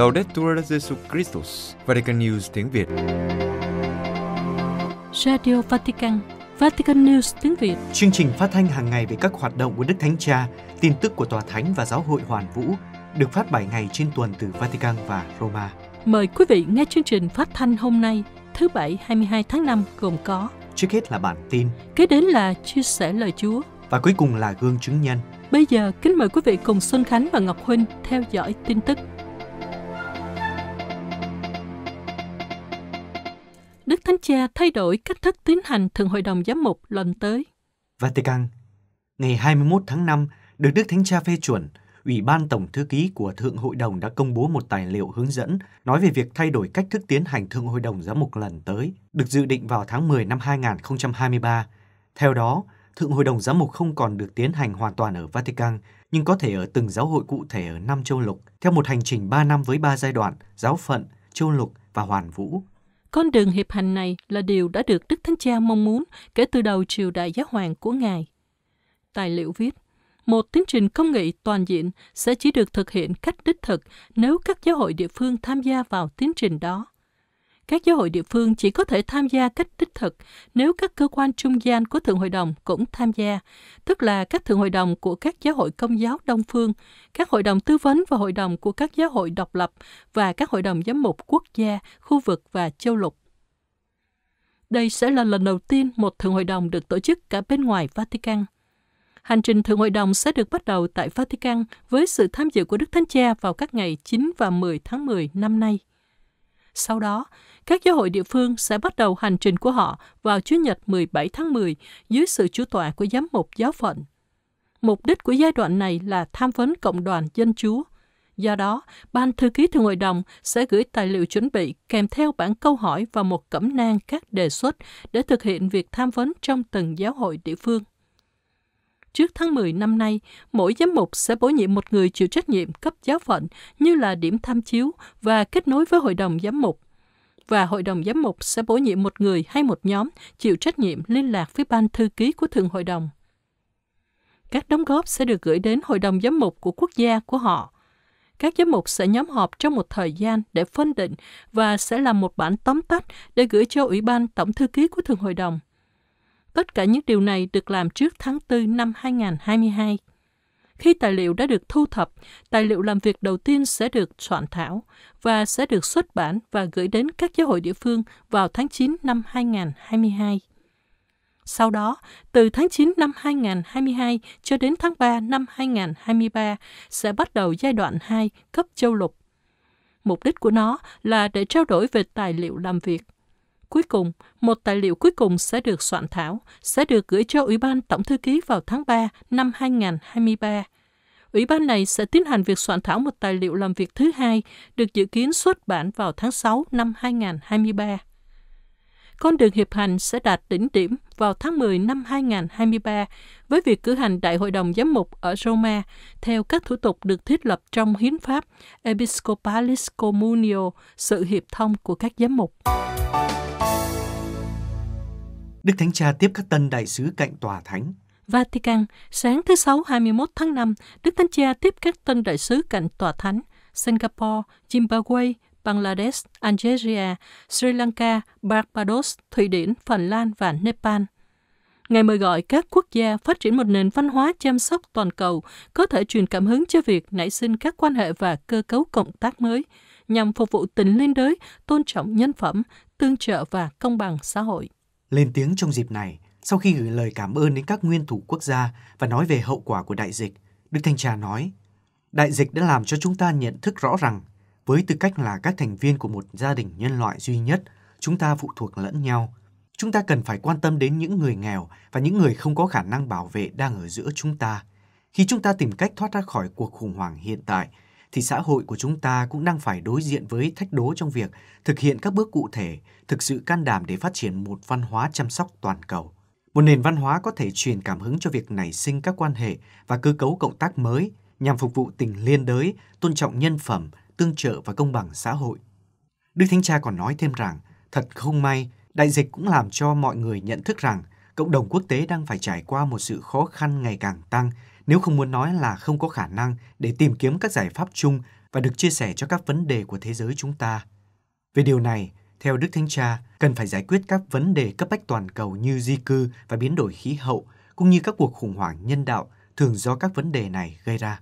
Laudetur Jesu Christus, Vatican News tiếng Việt. Radio Vatican, Vatican News tiếng Việt. Chương trình phát thanh hàng ngày về các hoạt động của Đức Thánh Cha, tin tức của Tòa Thánh và Giáo hội Hoàn Vũ được phát 7 ngày trên tuần từ Vatican và Roma. Mời quý vị nghe chương trình phát thanh hôm nay, thứ Bảy 22 tháng 5 gồm có Trước hết là bản tin, kế đến là chia sẻ lời Chúa và cuối cùng là gương chứng nhân. Bây giờ, kính mời quý vị cùng Xuân Khánh và Ngọc Huynh theo dõi tin tức. Đức Thánh Cha thay đổi cách thức tiến hành Thượng hội đồng giám mục lần tới. Vatican, ngày 21 tháng 5, được Đức Thánh Cha phê chuẩn, Ủy ban Tổng Thư ký của Thượng Hội đồng đã công bố một tài liệu hướng dẫn nói về việc thay đổi cách thức tiến hành Thượng Hội đồng giám mục lần tới, được dự định vào tháng 10 năm 2023. Theo đó, Thượng Hội đồng giám mục không còn được tiến hành hoàn toàn ở Vatican, nhưng có thể ở từng giáo hội cụ thể ở năm châu lục, theo một hành trình 3 năm với 3 giai đoạn, giáo phận, châu lục và hoàn vũ. Con đường hiệp hành này là điều đã được Đức Thánh Cha mong muốn kể từ đầu triều đại giáo hoàng của Ngài. Tài liệu viết, một tiến trình công nghị toàn diện sẽ chỉ được thực hiện cách đích thực nếu các giáo hội địa phương tham gia vào tiến trình đó các giáo hội địa phương chỉ có thể tham gia cách đích thực nếu các cơ quan trung gian của Thượng hội đồng cũng tham gia, tức là các Thượng hội đồng của các giáo hội công giáo Đông Phương, các hội đồng tư vấn và hội đồng của các giáo hội độc lập và các hội đồng giám mục quốc gia, khu vực và châu lục. Đây sẽ là lần đầu tiên một Thượng hội đồng được tổ chức cả bên ngoài Vatican. Hành trình Thượng hội đồng sẽ được bắt đầu tại Vatican với sự tham dự của Đức Thánh Cha vào các ngày 9 và 10 tháng 10 năm nay. Sau đó, các giáo hội địa phương sẽ bắt đầu hành trình của họ vào Chủ nhật 17 tháng 10 dưới sự chủ tọa của giám mục giáo phận. Mục đích của giai đoạn này là tham vấn cộng đoàn dân chúa. Do đó, Ban Thư ký Thường hội đồng sẽ gửi tài liệu chuẩn bị kèm theo bản câu hỏi và một cẩm nang các đề xuất để thực hiện việc tham vấn trong từng giáo hội địa phương. Trước tháng 10 năm nay, mỗi giám mục sẽ bổ nhiệm một người chịu trách nhiệm cấp giáo phận như là điểm tham chiếu và kết nối với hội đồng giám mục. Và hội đồng giám mục sẽ bổ nhiệm một người hay một nhóm chịu trách nhiệm liên lạc với ban thư ký của thường hội đồng. Các đóng góp sẽ được gửi đến hội đồng giám mục của quốc gia của họ. Các giám mục sẽ nhóm họp trong một thời gian để phân định và sẽ làm một bản tóm tắt để gửi cho Ủy ban Tổng Thư ký của Thường Hội đồng. Tất cả những điều này được làm trước tháng 4 năm 2022. Khi tài liệu đã được thu thập, tài liệu làm việc đầu tiên sẽ được soạn thảo và sẽ được xuất bản và gửi đến các giáo hội địa phương vào tháng 9 năm 2022. Sau đó, từ tháng 9 năm 2022 cho đến tháng 3 năm 2023 sẽ bắt đầu giai đoạn 2 cấp châu lục. Mục đích của nó là để trao đổi về tài liệu làm việc Cuối cùng, một tài liệu cuối cùng sẽ được soạn thảo, sẽ được gửi cho Ủy ban Tổng Thư ký vào tháng 3 năm 2023. Ủy ban này sẽ tiến hành việc soạn thảo một tài liệu làm việc thứ hai, được dự kiến xuất bản vào tháng 6 năm 2023. Con đường hiệp hành sẽ đạt đỉnh điểm vào tháng 10 năm 2023 với việc cử hành Đại hội đồng giám mục ở Roma theo các thủ tục được thiết lập trong hiến pháp Episcopalis Communio, sự hiệp thông của các giám mục. Đức Thánh Cha tiếp các tân đại sứ cạnh tòa thánh. Vatican, sáng thứ Sáu 21 tháng 5, Đức Thánh Cha tiếp các tân đại sứ cạnh tòa thánh Singapore, Zimbabwe, Bangladesh, Algeria, Sri Lanka, Barbados, Thụy Điển, Phần Lan và Nepal. Ngài mời gọi các quốc gia phát triển một nền văn hóa chăm sóc toàn cầu, có thể truyền cảm hứng cho việc nảy sinh các quan hệ và cơ cấu cộng tác mới, nhằm phục vụ tình liên đới, tôn trọng nhân phẩm, tương trợ và công bằng xã hội lên tiếng trong dịp này sau khi gửi lời cảm ơn đến các nguyên thủ quốc gia và nói về hậu quả của đại dịch, Đức Thanh Trà nói, đại dịch đã làm cho chúng ta nhận thức rõ rằng với tư cách là các thành viên của một gia đình nhân loại duy nhất, chúng ta phụ thuộc lẫn nhau. Chúng ta cần phải quan tâm đến những người nghèo và những người không có khả năng bảo vệ đang ở giữa chúng ta. Khi chúng ta tìm cách thoát ra khỏi cuộc khủng hoảng hiện tại, thì xã hội của chúng ta cũng đang phải đối diện với thách đố trong việc thực hiện các bước cụ thể, thực sự can đảm để phát triển một văn hóa chăm sóc toàn cầu. Một nền văn hóa có thể truyền cảm hứng cho việc nảy sinh các quan hệ và cơ cấu cộng tác mới nhằm phục vụ tình liên đới, tôn trọng nhân phẩm, tương trợ và công bằng xã hội. Đức Thánh Cha còn nói thêm rằng, thật không may, đại dịch cũng làm cho mọi người nhận thức rằng cộng đồng quốc tế đang phải trải qua một sự khó khăn ngày càng tăng nếu không muốn nói là không có khả năng để tìm kiếm các giải pháp chung và được chia sẻ cho các vấn đề của thế giới chúng ta. Về điều này, theo Đức Thánh Cha, cần phải giải quyết các vấn đề cấp bách toàn cầu như di cư và biến đổi khí hậu, cũng như các cuộc khủng hoảng nhân đạo thường do các vấn đề này gây ra.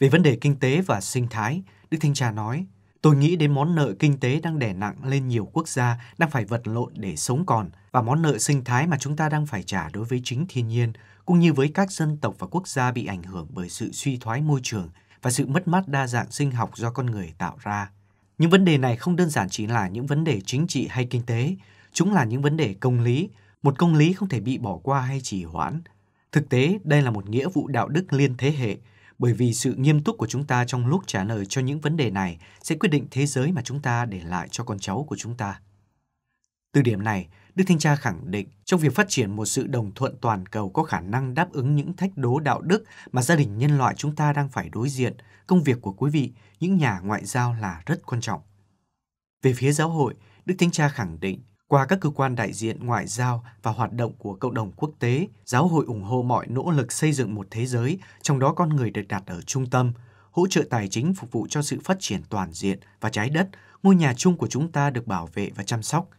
Về vấn đề kinh tế và sinh thái, Đức Thánh Cha nói, Tôi nghĩ đến món nợ kinh tế đang đè nặng lên nhiều quốc gia đang phải vật lộn để sống còn và món nợ sinh thái mà chúng ta đang phải trả đối với chính thiên nhiên cũng như với các dân tộc và quốc gia bị ảnh hưởng bởi sự suy thoái môi trường và sự mất mát đa dạng sinh học do con người tạo ra. Những vấn đề này không đơn giản chỉ là những vấn đề chính trị hay kinh tế, chúng là những vấn đề công lý, một công lý không thể bị bỏ qua hay trì hoãn. Thực tế, đây là một nghĩa vụ đạo đức liên thế hệ, bởi vì sự nghiêm túc của chúng ta trong lúc trả lời cho những vấn đề này sẽ quyết định thế giới mà chúng ta để lại cho con cháu của chúng ta. Từ điểm này, Đức Thanh Cha khẳng định trong việc phát triển một sự đồng thuận toàn cầu có khả năng đáp ứng những thách đố đạo đức mà gia đình nhân loại chúng ta đang phải đối diện, công việc của quý vị, những nhà ngoại giao là rất quan trọng. Về phía giáo hội, Đức Thánh Cha khẳng định qua các cơ quan đại diện ngoại giao và hoạt động của cộng đồng quốc tế, giáo hội ủng hộ mọi nỗ lực xây dựng một thế giới, trong đó con người được đặt ở trung tâm, hỗ trợ tài chính phục vụ cho sự phát triển toàn diện và trái đất, ngôi nhà chung của chúng ta được bảo vệ và chăm sóc –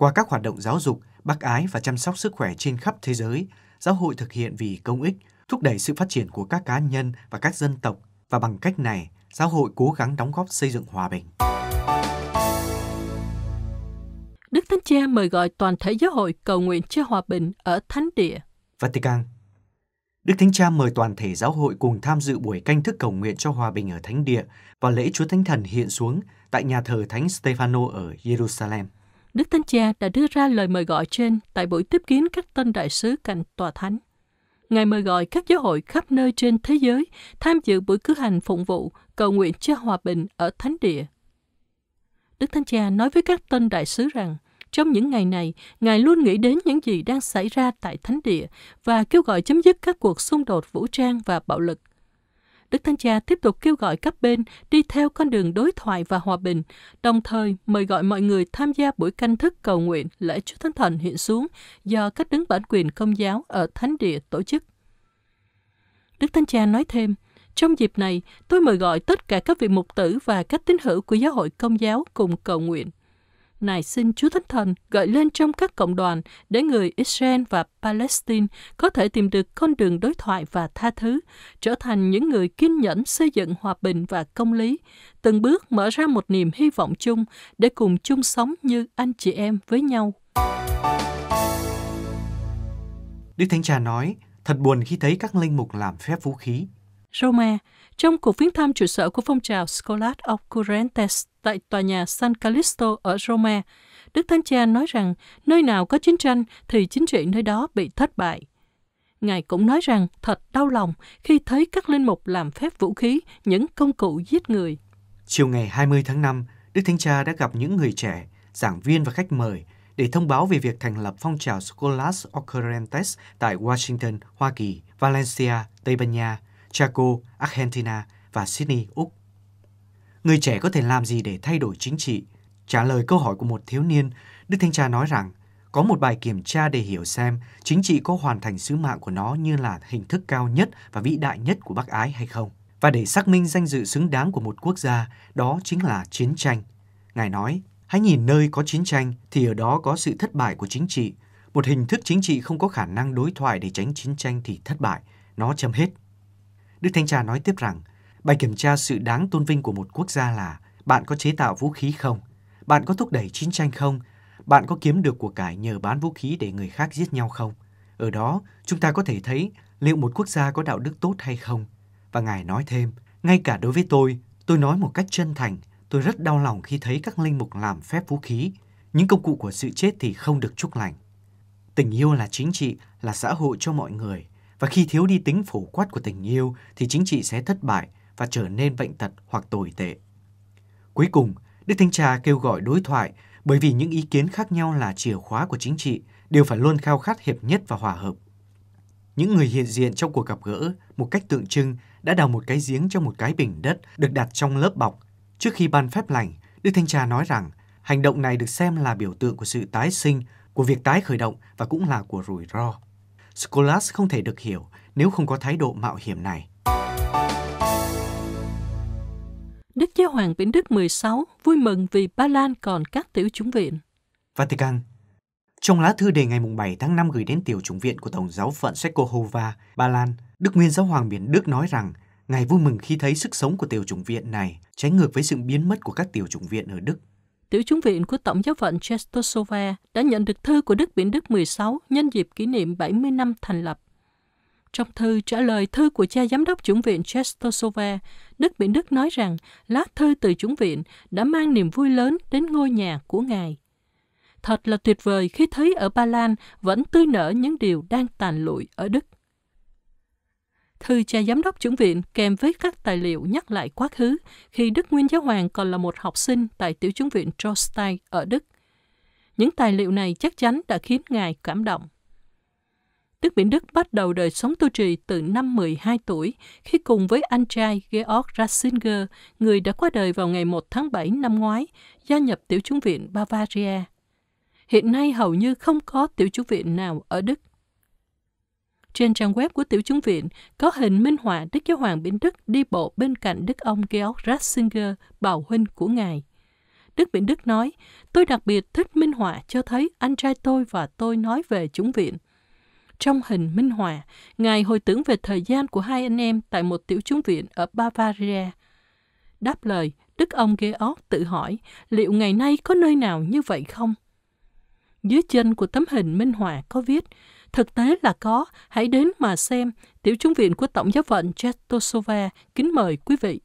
qua các hoạt động giáo dục, bác ái và chăm sóc sức khỏe trên khắp thế giới, giáo hội thực hiện vì công ích, thúc đẩy sự phát triển của các cá nhân và các dân tộc và bằng cách này, giáo hội cố gắng đóng góp xây dựng hòa bình. Đức Thánh Cha mời gọi toàn thể giáo hội cầu nguyện cho hòa bình ở Thánh Địa. Vatican Đức Thánh Cha mời toàn thể giáo hội cùng tham dự buổi canh thức cầu nguyện cho hòa bình ở Thánh Địa và lễ Chúa Thánh Thần hiện xuống tại nhà thờ Thánh Stefano ở Jerusalem. Đức Thánh Cha đã đưa ra lời mời gọi trên tại buổi tiếp kiến các tân đại sứ cạnh Tòa Thánh. Ngài mời gọi các giáo hội khắp nơi trên thế giới tham dự buổi cử hành phụng vụ cầu nguyện cho hòa bình ở Thánh Địa. Đức Thánh Cha nói với các tân đại sứ rằng, trong những ngày này, Ngài luôn nghĩ đến những gì đang xảy ra tại Thánh Địa và kêu gọi chấm dứt các cuộc xung đột vũ trang và bạo lực. Đức Thánh Cha tiếp tục kêu gọi các bên đi theo con đường đối thoại và hòa bình, đồng thời mời gọi mọi người tham gia buổi canh thức cầu nguyện lễ Chúa Thánh Thần hiện xuống do các đứng bản quyền công giáo ở Thánh Địa tổ chức. Đức Thánh Cha nói thêm, trong dịp này, tôi mời gọi tất cả các vị mục tử và các tín hữu của giáo hội công giáo cùng cầu nguyện nài xin Chúa Thánh Thần gợi lên trong các cộng đoàn để người Israel và Palestine có thể tìm được con đường đối thoại và tha thứ, trở thành những người kiên nhẫn xây dựng hòa bình và công lý, từng bước mở ra một niềm hy vọng chung để cùng chung sống như anh chị em với nhau. Đức Thánh Cha nói, thật buồn khi thấy các linh mục làm phép vũ khí. Roma, trong cuộc viếng thăm trụ sở của phong trào Scolas Occurrentes tại tòa nhà San Calisto ở Roma, Đức Thánh Cha nói rằng nơi nào có chiến tranh thì chính trị nơi đó bị thất bại. Ngài cũng nói rằng thật đau lòng khi thấy các linh mục làm phép vũ khí, những công cụ giết người. Chiều ngày 20 tháng 5, Đức Thánh Cha đã gặp những người trẻ, giảng viên và khách mời để thông báo về việc thành lập phong trào Scholas Occurrentes tại Washington, Hoa Kỳ, Valencia, Tây Ban Nha – Chaco, Argentina và Sydney, Úc. Người trẻ có thể làm gì để thay đổi chính trị? Trả lời câu hỏi của một thiếu niên, Đức Thanh Cha nói rằng có một bài kiểm tra để hiểu xem chính trị có hoàn thành sứ mạng của nó như là hình thức cao nhất và vĩ đại nhất của Bắc Ái hay không. Và để xác minh danh dự xứng đáng của một quốc gia, đó chính là chiến tranh. Ngài nói, hãy nhìn nơi có chiến tranh thì ở đó có sự thất bại của chính trị. Một hình thức chính trị không có khả năng đối thoại để tránh chiến tranh thì thất bại. Nó chấm hết. Đức Thanh Trà nói tiếp rằng, bài kiểm tra sự đáng tôn vinh của một quốc gia là bạn có chế tạo vũ khí không? Bạn có thúc đẩy chiến tranh không? Bạn có kiếm được của cải nhờ bán vũ khí để người khác giết nhau không? Ở đó, chúng ta có thể thấy liệu một quốc gia có đạo đức tốt hay không. Và Ngài nói thêm, ngay cả đối với tôi, tôi nói một cách chân thành, tôi rất đau lòng khi thấy các linh mục làm phép vũ khí. Những công cụ của sự chết thì không được chúc lành. Tình yêu là chính trị, là xã hội cho mọi người – và khi thiếu đi tính phổ quát của tình yêu thì chính trị sẽ thất bại và trở nên bệnh tật hoặc tồi tệ. Cuối cùng, Đức Thánh Cha kêu gọi đối thoại bởi vì những ý kiến khác nhau là chìa khóa của chính trị đều phải luôn khao khát hiệp nhất và hòa hợp. Những người hiện diện trong cuộc gặp gỡ một cách tượng trưng đã đào một cái giếng trong một cái bình đất được đặt trong lớp bọc. Trước khi ban phép lành, Đức Thanh Cha nói rằng hành động này được xem là biểu tượng của sự tái sinh, của việc tái khởi động và cũng là của rủi ro. Scholas không thể được hiểu nếu không có thái độ mạo hiểm này. Đức Giáo hoàng Vĩnh Đức 16 vui mừng vì Ba Lan còn các tiểu chúng viện. Vatican Trong lá thư đề ngày 7 tháng 5 gửi đến tiểu chúng viện của Tổng giáo phận Czechohova, Ba Lan, Đức Nguyên Giáo hoàng Biển Đức nói rằng Ngài vui mừng khi thấy sức sống của tiểu chủng viện này trái ngược với sự biến mất của các tiểu chủng viện ở Đức tiểu chúng viện của Tổng giáo phận Chestosova đã nhận được thư của Đức Biển Đức 16 nhân dịp kỷ niệm 70 năm thành lập. Trong thư trả lời thư của cha giám đốc chủng viện Chestosova, Đức Biển Đức nói rằng lá thư từ chủng viện đã mang niềm vui lớn đến ngôi nhà của ngài. Thật là tuyệt vời khi thấy ở Ba Lan vẫn tươi nở những điều đang tàn lụi ở Đức thư cho giám đốc trưởng viện kèm với các tài liệu nhắc lại quá khứ khi Đức Nguyên Giáo Hoàng còn là một học sinh tại tiểu chứng viện Trostai ở Đức. Những tài liệu này chắc chắn đã khiến ngài cảm động. Đức Biển Đức bắt đầu đời sống tu trì từ năm 12 tuổi khi cùng với anh trai Georg Ratzinger, người đã qua đời vào ngày 1 tháng 7 năm ngoái, gia nhập tiểu chúng viện Bavaria. Hiện nay hầu như không có tiểu chúng viện nào ở Đức. Trên trang web của Tiểu chúng viện có hình minh họa Đức Giáo Hoàng Biển Đức đi bộ bên cạnh Đức ông Georg Ratzinger, bào huynh của Ngài. Đức Biển Đức nói, tôi đặc biệt thích minh họa cho thấy anh trai tôi và tôi nói về chúng viện. Trong hình minh họa, Ngài hồi tưởng về thời gian của hai anh em tại một tiểu chúng viện ở Bavaria. Đáp lời, Đức ông Georg tự hỏi liệu ngày nay có nơi nào như vậy không? Dưới chân của tấm hình minh họa có viết Thực tế là có, hãy đến mà xem. Tiểu chúng viện của Tổng giáo phận Chetosova kính mời quý vị.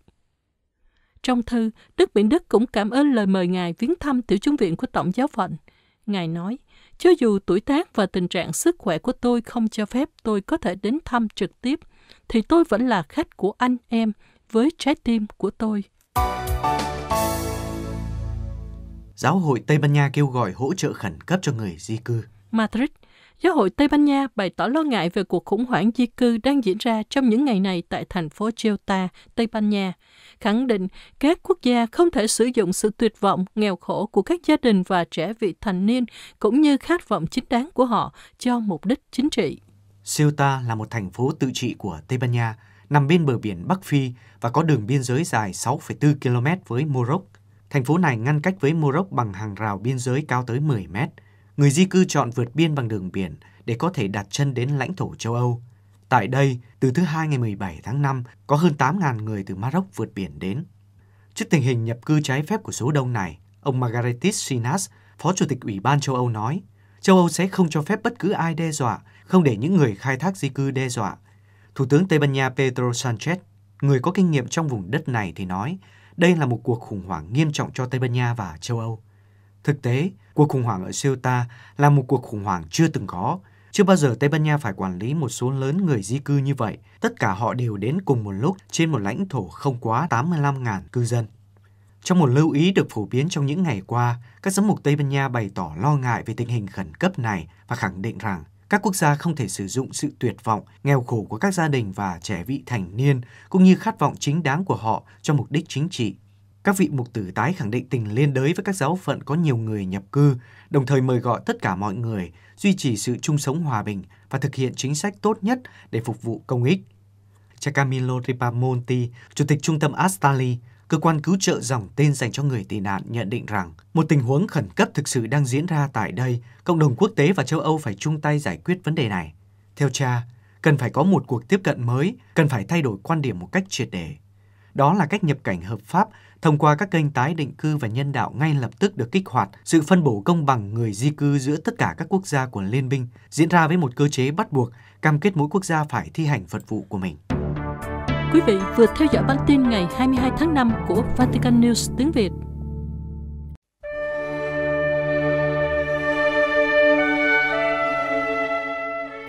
Trong thư, Đức Biển Đức cũng cảm ơn lời mời Ngài viếng thăm tiểu chúng viện của Tổng giáo phận. Ngài nói, cho dù tuổi tác và tình trạng sức khỏe của tôi không cho phép tôi có thể đến thăm trực tiếp, thì tôi vẫn là khách của anh em với trái tim của tôi. Giáo hội Tây Ban Nha kêu gọi hỗ trợ khẩn cấp cho người di cư. Madrid, Giáo hội Tây Ban Nha bày tỏ lo ngại về cuộc khủng hoảng di cư đang diễn ra trong những ngày này tại thành phố Ceuta, Tây Ban Nha, khẳng định các quốc gia không thể sử dụng sự tuyệt vọng, nghèo khổ của các gia đình và trẻ vị thành niên cũng như khát vọng chính đáng của họ cho mục đích chính trị. Ceuta là một thành phố tự trị của Tây Ban Nha, nằm bên bờ biển Bắc Phi và có đường biên giới dài 6,4 km với Morocco. Thành phố này ngăn cách với Morocco bằng hàng rào biên giới cao tới 10 mét – người di cư chọn vượt biên bằng đường biển để có thể đặt chân đến lãnh thổ châu Âu. Tại đây, từ thứ Hai ngày 17 tháng 5, có hơn 8.000 người từ Maroc vượt biển đến. Trước tình hình nhập cư trái phép của số đông này, ông Margaritis Sinas, Phó Chủ tịch Ủy ban châu Âu nói, châu Âu sẽ không cho phép bất cứ ai đe dọa, không để những người khai thác di cư đe dọa. Thủ tướng Tây Ban Nha Pedro Sanchez, người có kinh nghiệm trong vùng đất này thì nói, đây là một cuộc khủng hoảng nghiêm trọng cho Tây Ban Nha và châu Âu. Thực tế, cuộc khủng hoảng ở Ceuta là một cuộc khủng hoảng chưa từng có. Chưa bao giờ Tây Ban Nha phải quản lý một số lớn người di cư như vậy. Tất cả họ đều đến cùng một lúc trên một lãnh thổ không quá 85.000 cư dân. Trong một lưu ý được phổ biến trong những ngày qua, các giám mục Tây Ban Nha bày tỏ lo ngại về tình hình khẩn cấp này và khẳng định rằng các quốc gia không thể sử dụng sự tuyệt vọng, nghèo khổ của các gia đình và trẻ vị thành niên cũng như khát vọng chính đáng của họ cho mục đích chính trị các vị mục tử tái khẳng định tình liên đới với các giáo phận có nhiều người nhập cư, đồng thời mời gọi tất cả mọi người duy trì sự chung sống hòa bình và thực hiện chính sách tốt nhất để phục vụ công ích. Cha Camilo Ripamonti, Chủ tịch Trung tâm Astali, cơ quan cứu trợ dòng tên dành cho người tị nạn nhận định rằng một tình huống khẩn cấp thực sự đang diễn ra tại đây, cộng đồng quốc tế và châu Âu phải chung tay giải quyết vấn đề này. Theo cha, cần phải có một cuộc tiếp cận mới, cần phải thay đổi quan điểm một cách triệt để. Đó là cách nhập cảnh hợp pháp thông qua các kênh tái định cư và nhân đạo ngay lập tức được kích hoạt. Sự phân bổ công bằng người di cư giữa tất cả các quốc gia của Liên minh diễn ra với một cơ chế bắt buộc, cam kết mỗi quốc gia phải thi hành vật vụ của mình. Quý vị vừa theo dõi bản tin ngày 22 tháng 5 của Vatican News tiếng Việt.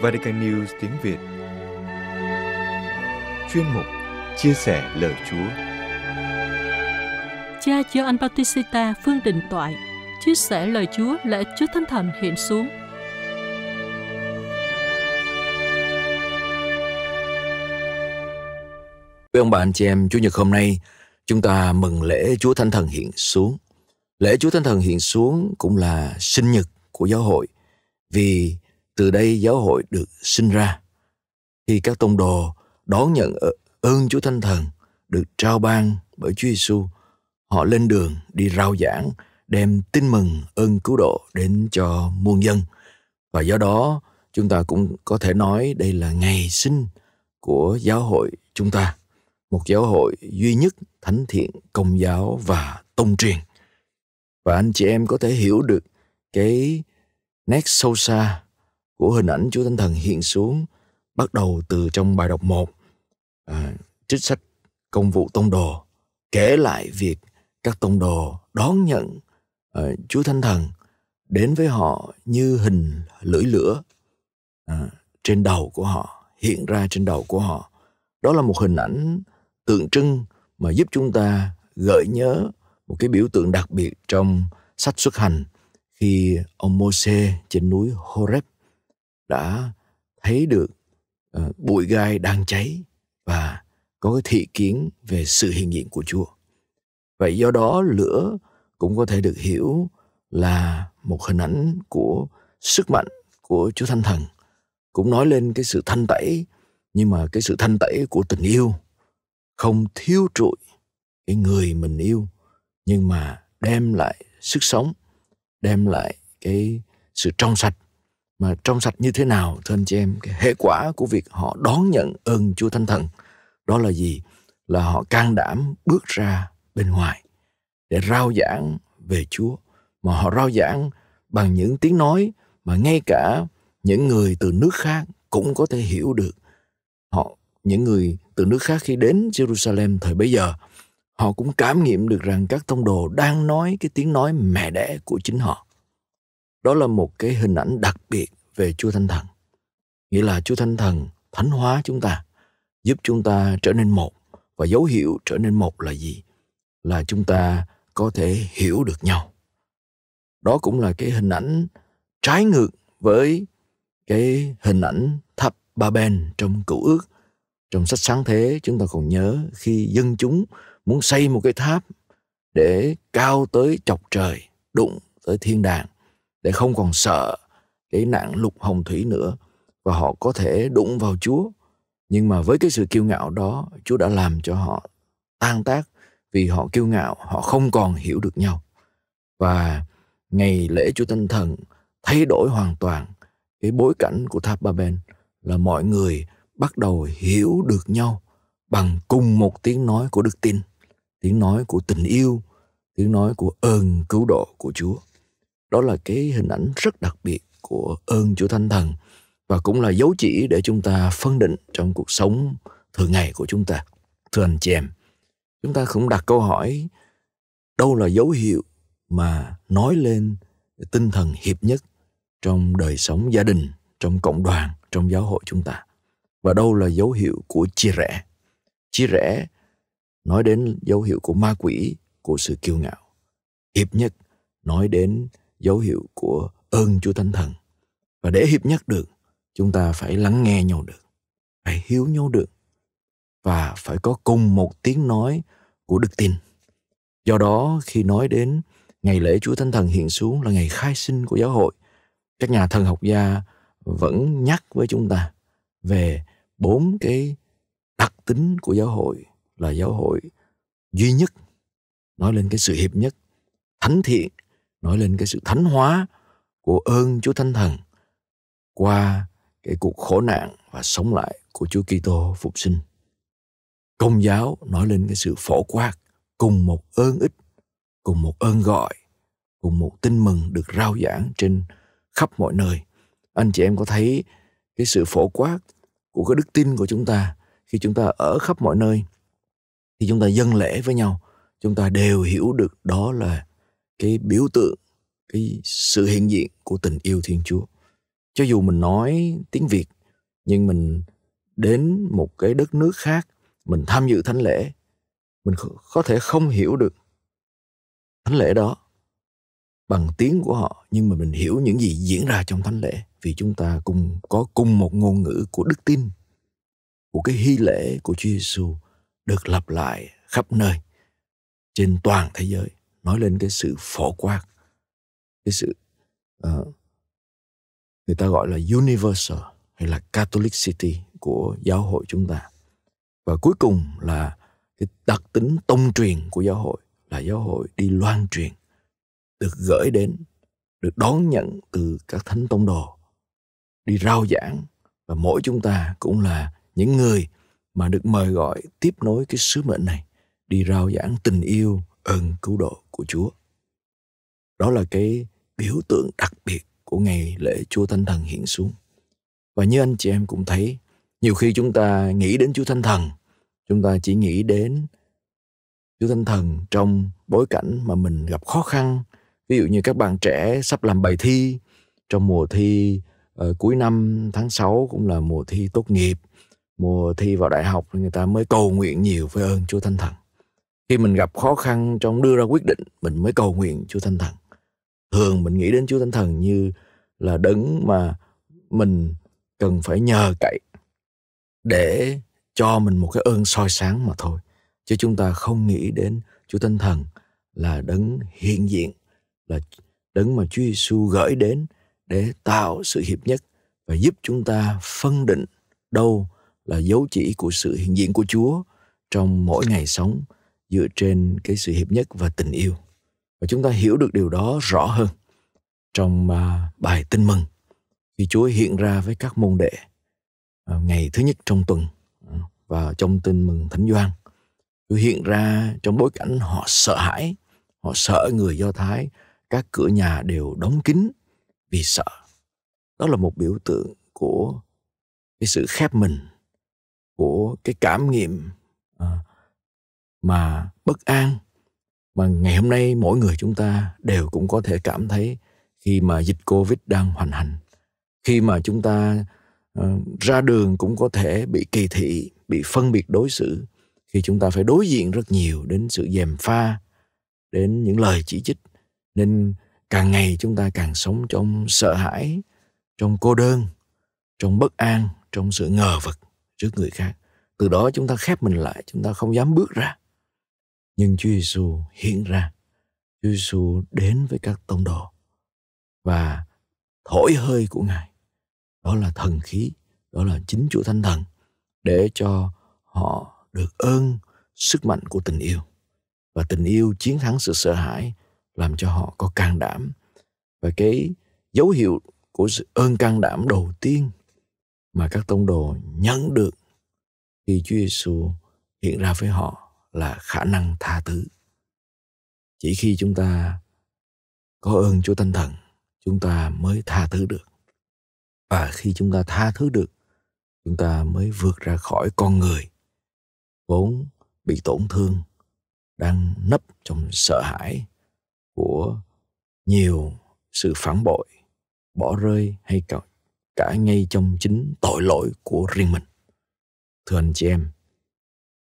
Vatican News tiếng Việt Chuyên mục chia sẻ lời Chúa. Cha Gioan Baptista Phương Đình Toại chia sẻ lời Chúa lễ Chúa Thánh Thần hiện xuống. Quý ông bà anh chị em, Chủ nhật hôm nay chúng ta mừng lễ Chúa Thánh Thần hiện xuống. Lễ Chúa Thánh Thần hiện xuống cũng là sinh nhật của giáo hội vì từ đây giáo hội được sinh ra. Khi các tông đồ đón nhận ơn Chúa Thánh Thần được trao ban bởi Chúa Giêsu. Họ lên đường đi rao giảng, đem tin mừng ơn cứu độ đến cho muôn dân. Và do đó, chúng ta cũng có thể nói đây là ngày sinh của giáo hội chúng ta. Một giáo hội duy nhất thánh thiện, công giáo và tông truyền. Và anh chị em có thể hiểu được cái nét sâu xa của hình ảnh Chúa Thánh Thần hiện xuống bắt đầu từ trong bài đọc 1 À, trích sách công vụ tông đồ kể lại việc các tông đồ đón nhận à, Chúa Thánh Thần đến với họ như hình lưỡi lửa à, trên đầu của họ hiện ra trên đầu của họ đó là một hình ảnh tượng trưng mà giúp chúng ta gợi nhớ một cái biểu tượng đặc biệt trong sách xuất hành khi ông Môse trên núi Horeb đã thấy được uh, bụi gai đang cháy và có cái thị kiến về sự hiện diện của Chúa. Vậy do đó lửa cũng có thể được hiểu là một hình ảnh của sức mạnh của Chúa Thánh Thần cũng nói lên cái sự thanh tẩy nhưng mà cái sự thanh tẩy của tình yêu không thiếu trụi cái người mình yêu nhưng mà đem lại sức sống đem lại cái sự trong sạch mà trong sạch như thế nào thưa anh chị em cái hệ quả của việc họ đón nhận ơn Chúa Thánh Thần đó là gì là họ can đảm bước ra bên ngoài để rao giảng về Chúa mà họ rao giảng bằng những tiếng nói mà ngay cả những người từ nước khác cũng có thể hiểu được họ những người từ nước khác khi đến Jerusalem thời bấy giờ họ cũng cảm nghiệm được rằng các tông đồ đang nói cái tiếng nói mẹ đẻ của chính họ đó là một cái hình ảnh đặc biệt về Chúa Thánh Thần. Nghĩa là Chúa Thánh Thần thánh hóa chúng ta, giúp chúng ta trở nên một. Và dấu hiệu trở nên một là gì? Là chúng ta có thể hiểu được nhau. Đó cũng là cái hình ảnh trái ngược với cái hình ảnh thập ba ben trong cựu ước. Trong sách sáng thế chúng ta còn nhớ khi dân chúng muốn xây một cái tháp để cao tới chọc trời, đụng tới thiên đàng để không còn sợ cái nạn lục hồng thủy nữa và họ có thể đụng vào Chúa. Nhưng mà với cái sự kiêu ngạo đó, Chúa đã làm cho họ tan tác vì họ kiêu ngạo, họ không còn hiểu được nhau. Và ngày lễ Chúa Tinh Thần thay đổi hoàn toàn cái bối cảnh của Tháp Ba Ben là mọi người bắt đầu hiểu được nhau bằng cùng một tiếng nói của đức tin, tiếng nói của tình yêu, tiếng nói của ơn cứu độ của Chúa đó là cái hình ảnh rất đặc biệt của ơn Chúa Thánh Thần và cũng là dấu chỉ để chúng ta phân định trong cuộc sống thường ngày của chúng ta. Thưa anh chị em, chúng ta cũng đặt câu hỏi đâu là dấu hiệu mà nói lên tinh thần hiệp nhất trong đời sống gia đình, trong cộng đoàn, trong giáo hội chúng ta. Và đâu là dấu hiệu của chia rẽ? Chia rẽ nói đến dấu hiệu của ma quỷ, của sự kiêu ngạo. Hiệp nhất nói đến dấu hiệu của ơn Chúa Thánh Thần. Và để hiệp nhất được, chúng ta phải lắng nghe nhau được, phải hiếu nhau được và phải có cùng một tiếng nói của đức tin. Do đó, khi nói đến ngày lễ Chúa Thánh Thần hiện xuống là ngày khai sinh của giáo hội, các nhà thần học gia vẫn nhắc với chúng ta về bốn cái đặc tính của giáo hội là giáo hội duy nhất nói lên cái sự hiệp nhất thánh thiện nói lên cái sự thánh hóa của ơn Chúa Thánh Thần qua cái cuộc khổ nạn và sống lại của Chúa Kitô phục sinh. Công giáo nói lên cái sự phổ quát cùng một ơn ích, cùng một ơn gọi, cùng một tin mừng được rao giảng trên khắp mọi nơi. Anh chị em có thấy cái sự phổ quát của cái đức tin của chúng ta khi chúng ta ở khắp mọi nơi, thì chúng ta dâng lễ với nhau, chúng ta đều hiểu được đó là cái biểu tượng cái sự hiện diện của tình yêu thiên chúa cho dù mình nói tiếng việt nhưng mình đến một cái đất nước khác mình tham dự thánh lễ mình có thể không hiểu được thánh lễ đó bằng tiếng của họ nhưng mà mình hiểu những gì diễn ra trong thánh lễ vì chúng ta cùng có cùng một ngôn ngữ của đức tin của cái hy lễ của Chúa Giêsu được lặp lại khắp nơi trên toàn thế giới nói lên cái sự phổ quát cái sự uh, người ta gọi là universal hay là catholic city của giáo hội chúng ta và cuối cùng là cái đặc tính tông truyền của giáo hội là giáo hội đi loan truyền được gửi đến được đón nhận từ các thánh tông đồ đi rao giảng và mỗi chúng ta cũng là những người mà được mời gọi tiếp nối cái sứ mệnh này đi rao giảng tình yêu ơn cứu độ của Chúa. Đó là cái biểu tượng đặc biệt của ngày lễ Chúa Thánh Thần hiện xuống. Và như anh chị em cũng thấy, nhiều khi chúng ta nghĩ đến Chúa Thánh Thần, chúng ta chỉ nghĩ đến Chúa Thánh Thần trong bối cảnh mà mình gặp khó khăn, ví dụ như các bạn trẻ sắp làm bài thi trong mùa thi uh, cuối năm tháng 6 cũng là mùa thi tốt nghiệp, mùa thi vào đại học người ta mới cầu nguyện nhiều với ơn Chúa Thánh Thần khi mình gặp khó khăn trong đưa ra quyết định mình mới cầu nguyện chúa thánh thần thường mình nghĩ đến chúa thánh thần như là đấng mà mình cần phải nhờ cậy để cho mình một cái ơn soi sáng mà thôi chứ chúng ta không nghĩ đến chúa thánh thần là đấng hiện diện là đấng mà chúa giêsu gửi đến để tạo sự hiệp nhất và giúp chúng ta phân định đâu là dấu chỉ của sự hiện diện của chúa trong mỗi ngày sống dựa trên cái sự hiệp nhất và tình yêu và chúng ta hiểu được điều đó rõ hơn trong à, bài tin mừng khi Chúa hiện ra với các môn đệ à, ngày thứ nhất trong tuần à, và trong tin mừng Thánh Doan Chúa hiện ra trong bối cảnh họ sợ hãi họ sợ người Do Thái các cửa nhà đều đóng kín vì sợ đó là một biểu tượng của cái sự khép mình của cái cảm nghiệm à, mà bất an mà ngày hôm nay mỗi người chúng ta đều cũng có thể cảm thấy khi mà dịch covid đang hoành hành khi mà chúng ta uh, ra đường cũng có thể bị kỳ thị bị phân biệt đối xử khi chúng ta phải đối diện rất nhiều đến sự dèm pha đến những lời chỉ trích nên càng ngày chúng ta càng sống trong sợ hãi trong cô đơn trong bất an trong sự ngờ vực trước người khác từ đó chúng ta khép mình lại chúng ta không dám bước ra nhưng Chúa Giêsu hiện ra. Chúa Giêsu đến với các tông đồ và thổi hơi của Ngài. Đó là thần khí, đó là chính Chúa Thánh Thần để cho họ được ơn sức mạnh của tình yêu. Và tình yêu chiến thắng sự sợ hãi làm cho họ có can đảm. Và cái dấu hiệu của sự ơn can đảm đầu tiên mà các tông đồ nhận được khi Chúa Giêsu hiện ra với họ là khả năng tha thứ chỉ khi chúng ta có ơn chúa thánh thần chúng ta mới tha thứ được và khi chúng ta tha thứ được chúng ta mới vượt ra khỏi con người vốn bị tổn thương đang nấp trong sợ hãi của nhiều sự phản bội bỏ rơi hay cả, cả ngay trong chính tội lỗi của riêng mình thưa anh chị em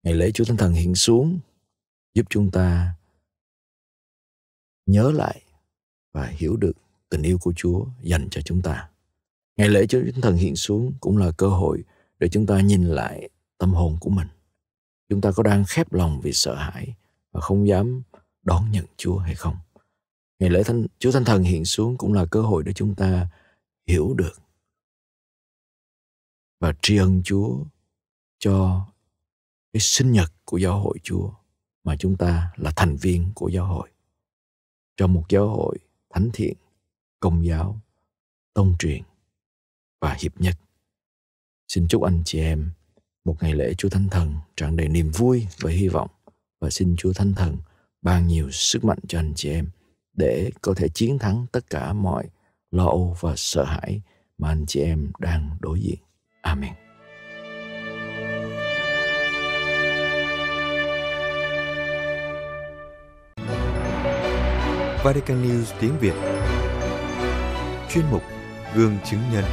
ngày lễ Chúa Thánh Thần hiện xuống giúp chúng ta nhớ lại và hiểu được tình yêu của Chúa dành cho chúng ta. Ngày lễ Chúa Thánh Thần hiện xuống cũng là cơ hội để chúng ta nhìn lại tâm hồn của mình. Chúng ta có đang khép lòng vì sợ hãi và không dám đón nhận Chúa hay không? Ngày lễ Thánh, Chúa Thánh Thần hiện xuống cũng là cơ hội để chúng ta hiểu được và tri ân Chúa cho cái sinh nhật của giáo hội Chúa mà chúng ta là thành viên của giáo hội. Trong một giáo hội thánh thiện, công giáo, tông truyền và hiệp nhất. Xin chúc anh chị em một ngày lễ Chúa Thánh Thần tràn đầy niềm vui và hy vọng và xin Chúa Thánh Thần ban nhiều sức mạnh cho anh chị em để có thể chiến thắng tất cả mọi lo âu và sợ hãi mà anh chị em đang đối diện. Amen. Vatican News tiếng Việt Chuyên mục Gương chứng nhân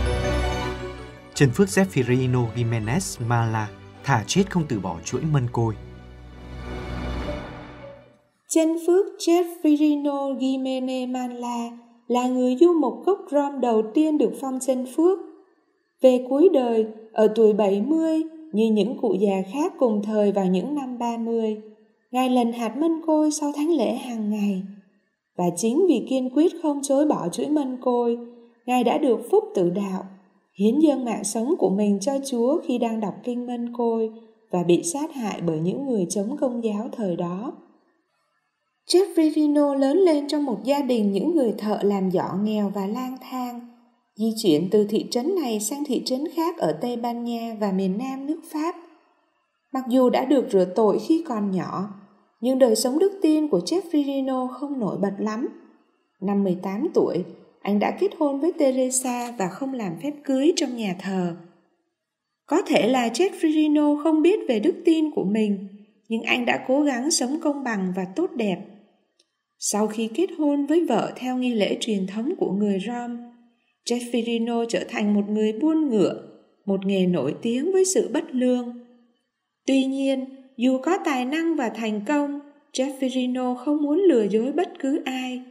Trần Phước Zeffirino Jimenez Mala thả chết không từ bỏ chuỗi mân côi Trần Phước Zeffirino Jimenez Mala là người du mục gốc Rom đầu tiên được phong Trần Phước. Về cuối đời, ở tuổi 70, như những cụ già khác cùng thời vào những năm 30, Ngài lần hạt mân côi sau thánh lễ hàng ngày – và chính vì kiên quyết không chối bỏ chuỗi mân côi ngài đã được phúc tử đạo hiến dâng mạng sống của mình cho chúa khi đang đọc kinh mân côi và bị sát hại bởi những người chống công giáo thời đó Jeffrey Reno lớn lên trong một gia đình những người thợ làm giỏ nghèo và lang thang, di chuyển từ thị trấn này sang thị trấn khác ở Tây Ban Nha và miền Nam nước Pháp. Mặc dù đã được rửa tội khi còn nhỏ, nhưng đời sống đức tin của Jeffrey Reno không nổi bật lắm. Năm 18 tuổi, anh đã kết hôn với Teresa và không làm phép cưới trong nhà thờ. Có thể là Jeffrey Reno không biết về đức tin của mình, nhưng anh đã cố gắng sống công bằng và tốt đẹp. Sau khi kết hôn với vợ theo nghi lễ truyền thống của người Rom, Jeffrey Reno trở thành một người buôn ngựa, một nghề nổi tiếng với sự bất lương. Tuy nhiên, dù có tài năng và thành công, Jeffrino không muốn lừa dối bất cứ ai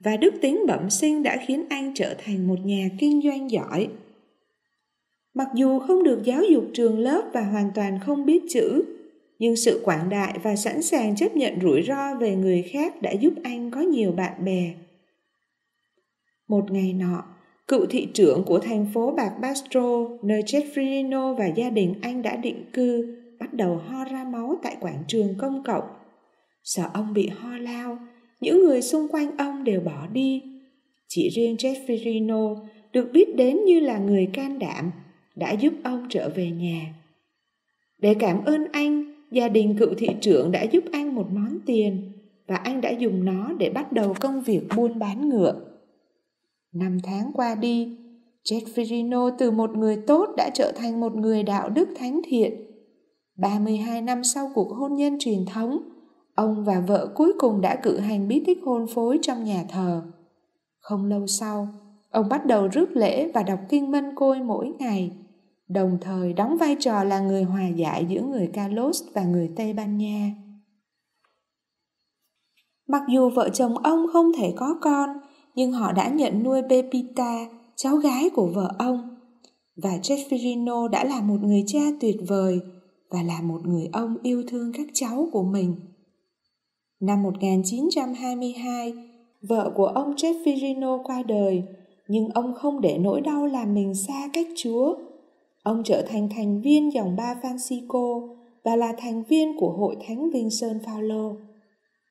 và đức tính bẩm sinh đã khiến anh trở thành một nhà kinh doanh giỏi. Mặc dù không được giáo dục trường lớp và hoàn toàn không biết chữ, nhưng sự quảng đại và sẵn sàng chấp nhận rủi ro về người khác đã giúp anh có nhiều bạn bè. Một ngày nọ, cựu thị trưởng của thành phố Bạc Bastro, nơi Jeffrino và gia đình anh đã định cư, bắt đầu ho ra máu tại quảng trường công cộng. Sợ ông bị ho lao, những người xung quanh ông đều bỏ đi. Chỉ riêng Jeffrey Reno được biết đến như là người can đảm, đã giúp ông trở về nhà. Để cảm ơn anh, gia đình cựu thị trưởng đã giúp anh một món tiền và anh đã dùng nó để bắt đầu công việc buôn bán ngựa. Năm tháng qua đi, Jeffrey Reno từ một người tốt đã trở thành một người đạo đức thánh thiện 32 năm sau cuộc hôn nhân truyền thống, ông và vợ cuối cùng đã cử hành bí tích hôn phối trong nhà thờ. Không lâu sau, ông bắt đầu rước lễ và đọc kinh mân côi mỗi ngày, đồng thời đóng vai trò là người hòa giải giữa người Carlos và người Tây Ban Nha. Mặc dù vợ chồng ông không thể có con, nhưng họ đã nhận nuôi Pepita, cháu gái của vợ ông. Và Jeffrino đã là một người cha tuyệt vời – và là một người ông yêu thương các cháu của mình. Năm 1922, vợ của ông Jeffirino qua đời, nhưng ông không để nỗi đau làm mình xa cách Chúa. Ông trở thành thành viên dòng ba Francisco và là thành viên của Hội Thánh Vinh Sơn Phaolô.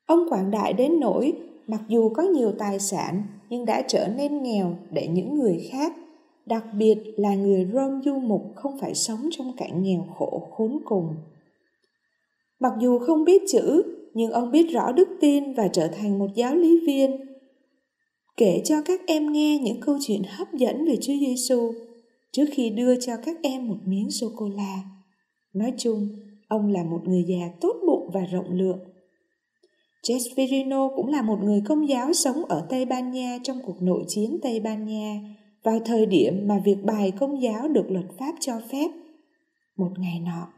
Ông quảng đại đến nỗi mặc dù có nhiều tài sản nhưng đã trở nên nghèo để những người khác đặc biệt là người Rome du mục không phải sống trong cảnh nghèo khổ khốn cùng. Mặc dù không biết chữ, nhưng ông biết rõ đức tin và trở thành một giáo lý viên. Kể cho các em nghe những câu chuyện hấp dẫn về Chúa Giêsu trước khi đưa cho các em một miếng sô cô la. Nói chung, ông là một người già tốt bụng và rộng lượng. Jesperino cũng là một người công giáo sống ở Tây Ban Nha trong cuộc nội chiến Tây Ban Nha vào thời điểm mà việc bài công giáo được luật pháp cho phép. Một ngày nọ,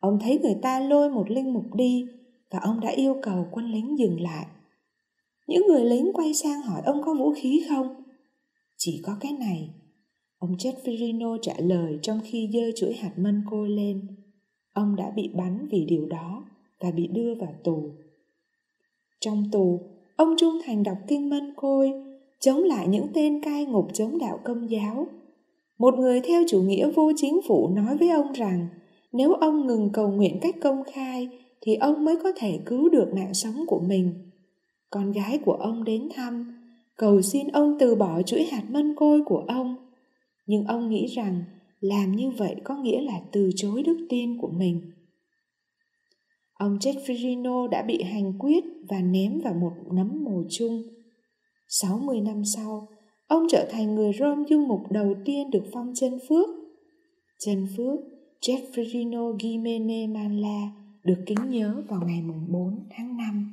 ông thấy người ta lôi một linh mục đi và ông đã yêu cầu quân lính dừng lại. Những người lính quay sang hỏi ông có vũ khí không? Chỉ có cái này. Ông Jeffrino trả lời trong khi dơ chuỗi hạt mân côi lên. Ông đã bị bắn vì điều đó và bị đưa vào tù. Trong tù, ông trung thành đọc kinh mân côi chống lại những tên cai ngục chống đạo công giáo. Một người theo chủ nghĩa vô chính phủ nói với ông rằng nếu ông ngừng cầu nguyện cách công khai thì ông mới có thể cứu được mạng sống của mình. Con gái của ông đến thăm, cầu xin ông từ bỏ chuỗi hạt mân côi của ông. Nhưng ông nghĩ rằng làm như vậy có nghĩa là từ chối đức tin của mình. Ông Jeffrey đã bị hành quyết và ném vào một nấm mồ chung. 60 năm sau, ông trở thành người Rome du mục đầu tiên được phong chân phước. Chân phước Jeffrino Gimene Manla được kính nhớ vào ngày 4 tháng 5